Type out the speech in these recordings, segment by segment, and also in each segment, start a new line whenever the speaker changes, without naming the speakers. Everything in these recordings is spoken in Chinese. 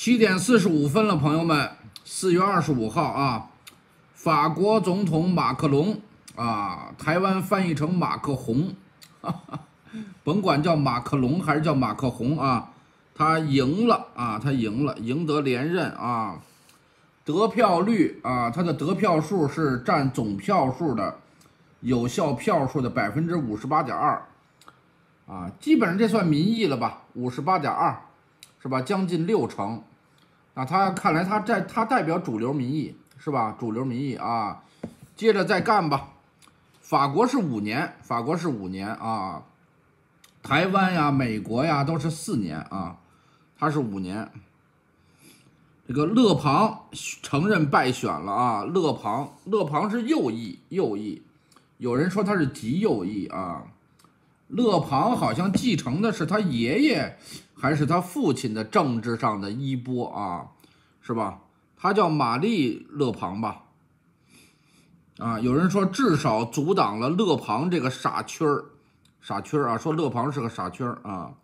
七点四十五分了，朋友们，四月二十五号啊，法国总统马克龙啊，台湾翻译成马克宏，甭管叫马克龙还是叫马克宏啊，他赢了啊，他赢了，赢得连任啊，得票率啊，他的得票数是占总票数的有效票数的百分之五十八点二，啊，基本上这算民意了吧，五十八点二。是吧？将近六成，那他看来，他在他代表主流民意是吧？主流民意啊，接着再干吧。法国是五年，法国是五年啊。台湾呀，美国呀，都是四年啊，他是五年。这个勒庞承认败选了啊，勒庞，勒庞是右翼，右翼，有人说他是极右翼啊。勒庞好像继承的是他爷爷还是他父亲的政治上的衣钵啊，是吧？他叫玛丽·勒庞吧？啊，有人说至少阻挡了勒庞这个傻缺儿，傻缺儿啊，说勒庞是个傻缺儿啊，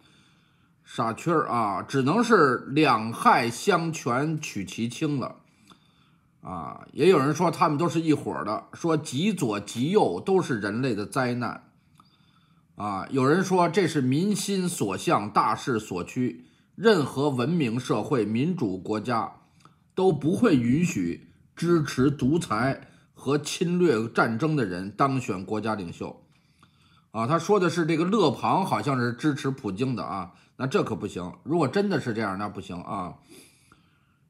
傻缺儿啊，只能是两害相权取其轻了。啊，也有人说他们都是一伙的，说极左极右都是人类的灾难。啊，有人说这是民心所向、大势所趋，任何文明社会、民主国家都不会允许支持独裁和侵略战争的人当选国家领袖。啊，他说的是这个勒庞好像是支持普京的啊，那这可不行。如果真的是这样，那不行啊。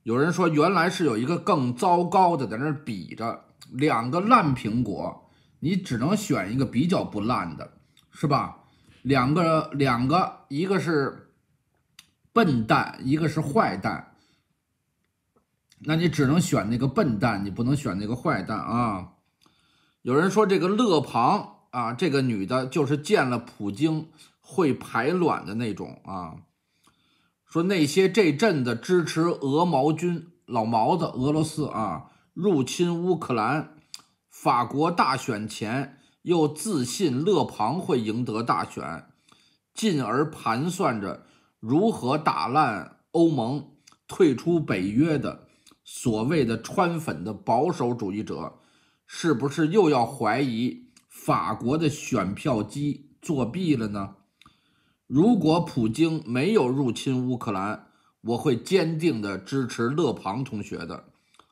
有人说原来是有一个更糟糕的在那比着两个烂苹果，你只能选一个比较不烂的。是吧？两个两个，一个是笨蛋，一个是坏蛋。那你只能选那个笨蛋，你不能选那个坏蛋啊！有人说这个勒庞啊，这个女的，就是见了普京会排卵的那种啊。说那些这阵子支持俄毛军老毛子俄罗斯啊入侵乌克兰，法国大选前。又自信勒庞会赢得大选，进而盘算着如何打烂欧盟、退出北约的所谓的“川粉”的保守主义者，是不是又要怀疑法国的选票机作弊了呢？如果普京没有入侵乌克兰，我会坚定的支持勒庞同学的，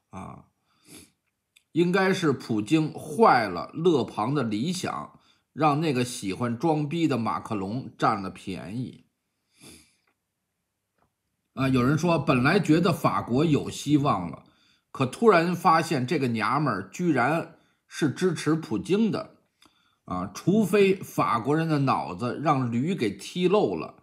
啊。应该是普京坏了勒庞的理想，让那个喜欢装逼的马克龙占了便宜。啊，有人说本来觉得法国有希望了，可突然发现这个娘们儿居然是支持普京的。啊，除非法国人的脑子让驴给踢漏了，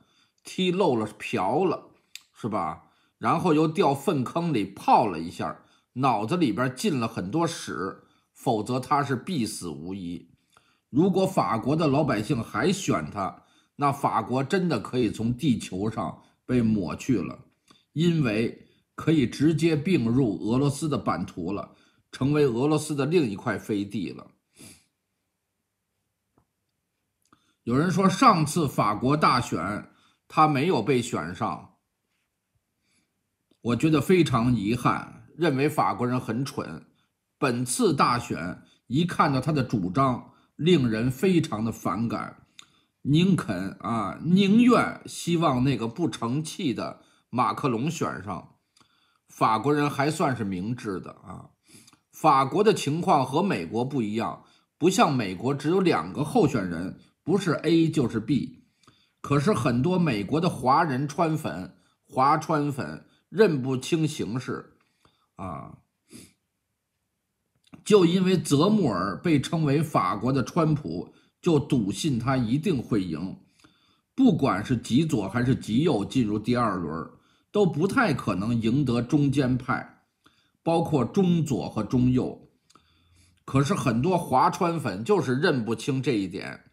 踢漏了瓢了，是吧？然后又掉粪坑里泡了一下。脑子里边进了很多屎，否则他是必死无疑。如果法国的老百姓还选他，那法国真的可以从地球上被抹去了，因为可以直接并入俄罗斯的版图了，成为俄罗斯的另一块飞地了。有人说上次法国大选他没有被选上，我觉得非常遗憾。认为法国人很蠢，本次大选一看到他的主张，令人非常的反感。宁肯啊，宁愿希望那个不成器的马克龙选上，法国人还算是明智的啊。法国的情况和美国不一样，不像美国只有两个候选人，不是 A 就是 B。可是很多美国的华人川粉华川粉认不清形势。啊，就因为泽穆尔被称为法国的川普，就笃信他一定会赢。不管是极左还是极右进入第二轮，都不太可能赢得中间派，包括中左和中右。可是很多华川粉就是认不清这一点，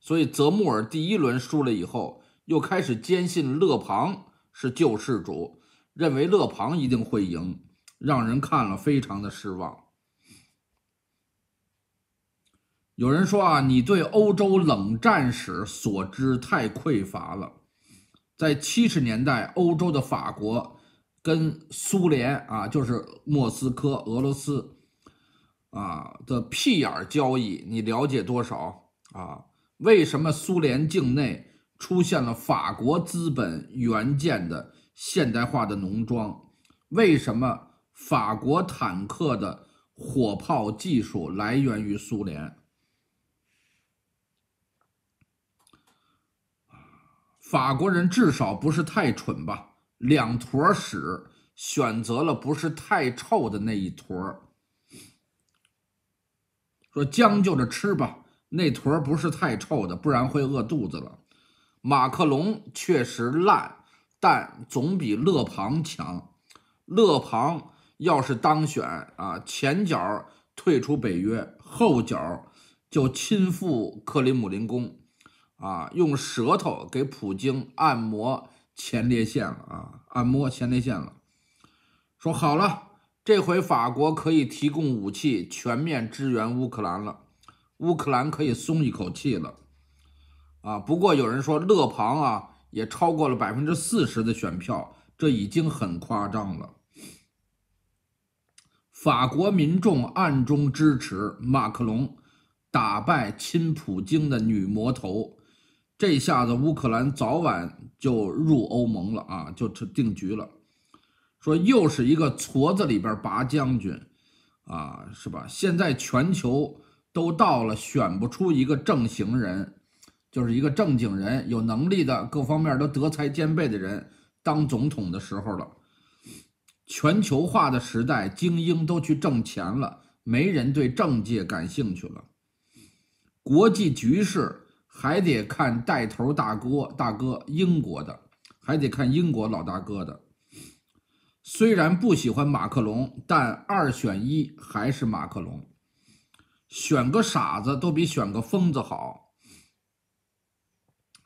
所以泽穆尔第一轮输了以后，又开始坚信勒庞是救世主，认为勒庞一定会赢。让人看了非常的失望。有人说啊，你对欧洲冷战史所知太匮乏了。在七十年代，欧洲的法国跟苏联啊，就是莫斯科、俄罗斯啊的屁眼交易，你了解多少啊？为什么苏联境内出现了法国资本援建的现代化的农庄？为什么？法国坦克的火炮技术来源于苏联，法国人至少不是太蠢吧？两坨屎选择了不是太臭的那一坨，说将就着吃吧，那坨不是太臭的，不然会饿肚子了。马克龙确实烂，但总比勒庞强，勒庞。要是当选啊，前脚退出北约，后脚就亲赴克里姆林宫，啊，用舌头给普京按摩前列腺了啊，按摩前列腺了。说好了，这回法国可以提供武器全面支援乌克兰了，乌克兰可以松一口气了。啊，不过有人说勒庞啊也超过了百分之四十的选票，这已经很夸张了。法国民众暗中支持马克龙，打败亲普京的女魔头，这下子乌克兰早晚就入欧盟了啊，就成定局了。说又是一个矬子里边拔将军，啊，是吧？现在全球都到了选不出一个正行人，就是一个正经人、有能力的、各方面都德才兼备的人当总统的时候了。全球化的时代，精英都去挣钱了，没人对政界感兴趣了。国际局势还得看带头大哥，大哥英国的，还得看英国老大哥的。虽然不喜欢马克龙，但二选一还是马克龙，选个傻子都比选个疯子好。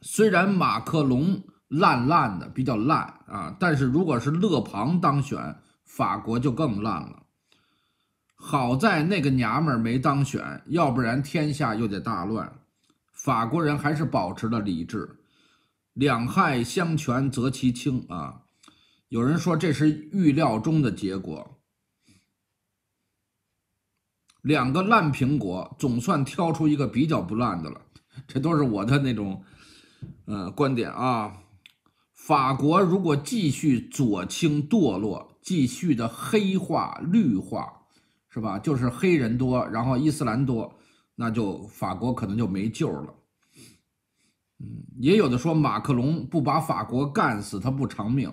虽然马克龙。烂烂的，比较烂啊！但是如果是勒庞当选，法国就更烂了。好在那个娘们儿没当选，要不然天下又得大乱。法国人还是保持了理智，两害相权择其轻啊。有人说这是预料中的结果，两个烂苹果总算挑出一个比较不烂的了。这都是我的那种，呃，观点啊。法国如果继续左倾堕落，继续的黑化绿化，是吧？就是黑人多，然后伊斯兰多，那就法国可能就没救了。嗯，也有的说马克龙不把法国干死，他不偿命。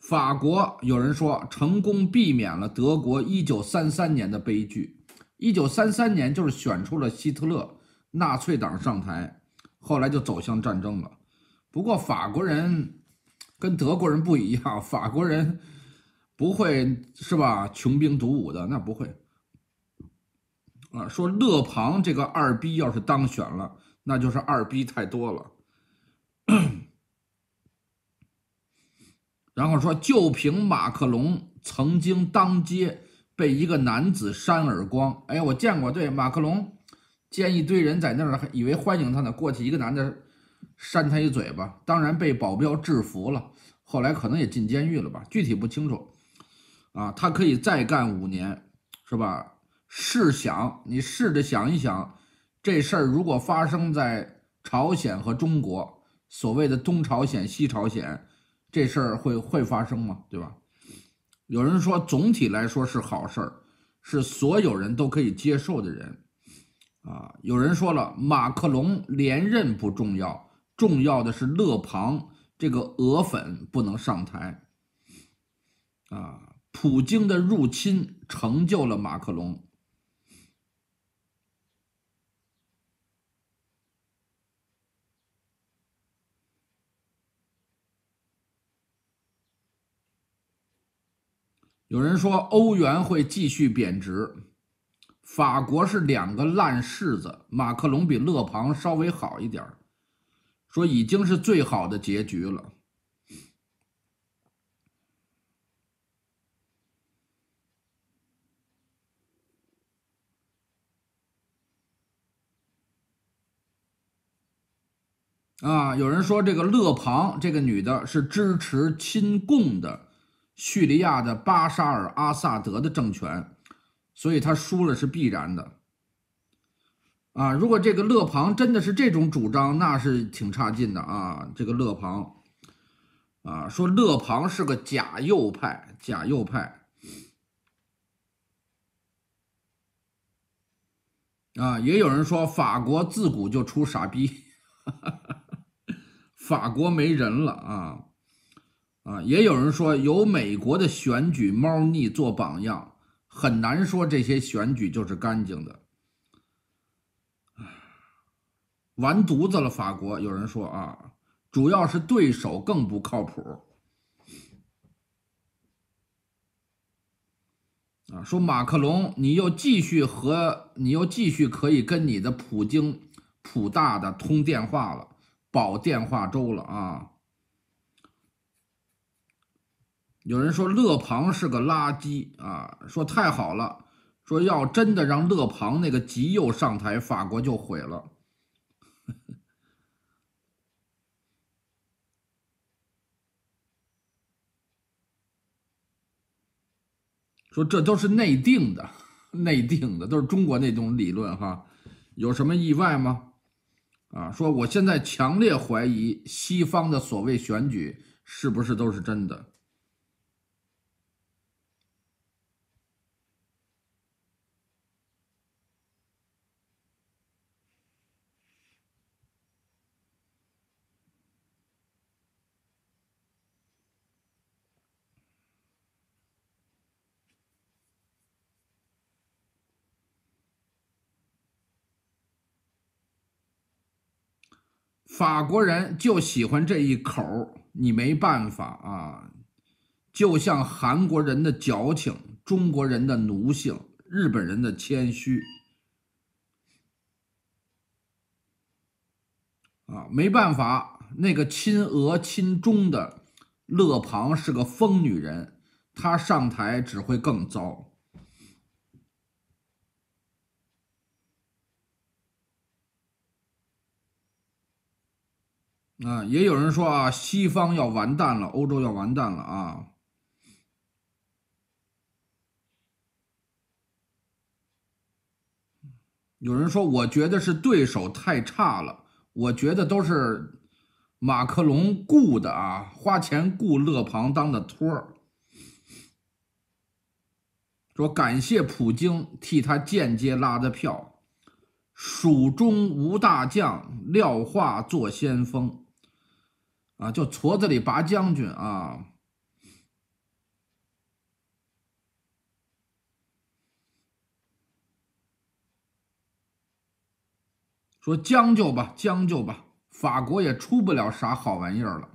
法国有人说成功避免了德国一九三三年的悲剧，一九三三年就是选出了希特勒，纳粹党上台，后来就走向战争了。不过法国人跟德国人不一样，法国人不会是吧穷兵黩武的那不会。啊，说勒庞这个二逼要是当选了，那就是二逼太多了。然后说，就凭马克龙曾经当街被一个男子扇耳光，哎，我见过，对，马克龙见一堆人在那儿，以为欢迎他呢，过去一个男的。扇他一嘴巴，当然被保镖制服了。后来可能也进监狱了吧，具体不清楚。啊，他可以再干五年，是吧？试想，你试着想一想，这事儿如果发生在朝鲜和中国，所谓的东朝鲜、西朝鲜，这事儿会会发生吗？对吧？有人说，总体来说是好事儿，是所有人都可以接受的人。啊，有人说了，马克龙连任不重要。重要的是，勒庞这个俄粉不能上台。啊，普京的入侵成就了马克龙。有人说，欧元会继续贬值。法国是两个烂柿子，马克龙比勒庞稍微好一点儿。说已经是最好的结局了。啊，有人说这个勒庞这个女的是支持亲共的叙利亚的巴沙尔阿萨德的政权，所以她输了是必然的。啊，如果这个勒庞真的是这种主张，那是挺差劲的啊！这个勒庞啊，说勒庞是个假右派，假右派啊，也有人说法国自古就出傻逼，法国没人了啊啊！也有人说有美国的选举猫腻做榜样，很难说这些选举就是干净的。完犊子了！法国有人说啊，主要是对手更不靠谱啊。说马克龙，你又继续和你又继续可以跟你的普京普大的通电话了，保电话粥了啊。有人说勒庞是个垃圾啊。说太好了，说要真的让勒庞那个极右上台，法国就毁了。说这都是内定的，内定的都是中国那种理论哈，有什么意外吗？啊，说我现在强烈怀疑西方的所谓选举是不是都是真的。法国人就喜欢这一口你没办法啊！就像韩国人的矫情，中国人的奴性，日本人的谦虚，啊，没办法。那个亲俄亲中的勒庞是个疯女人，她上台只会更糟。啊，也有人说啊，西方要完蛋了，欧洲要完蛋了啊！有人说，我觉得是对手太差了，我觉得都是马克龙雇的啊，花钱雇勒庞当的托儿，说感谢普京替他间接拉的票，蜀中无大将，廖化做先锋。啊，就矬子里拔将军啊！说将就吧，将就吧，法国也出不了啥好玩意儿了。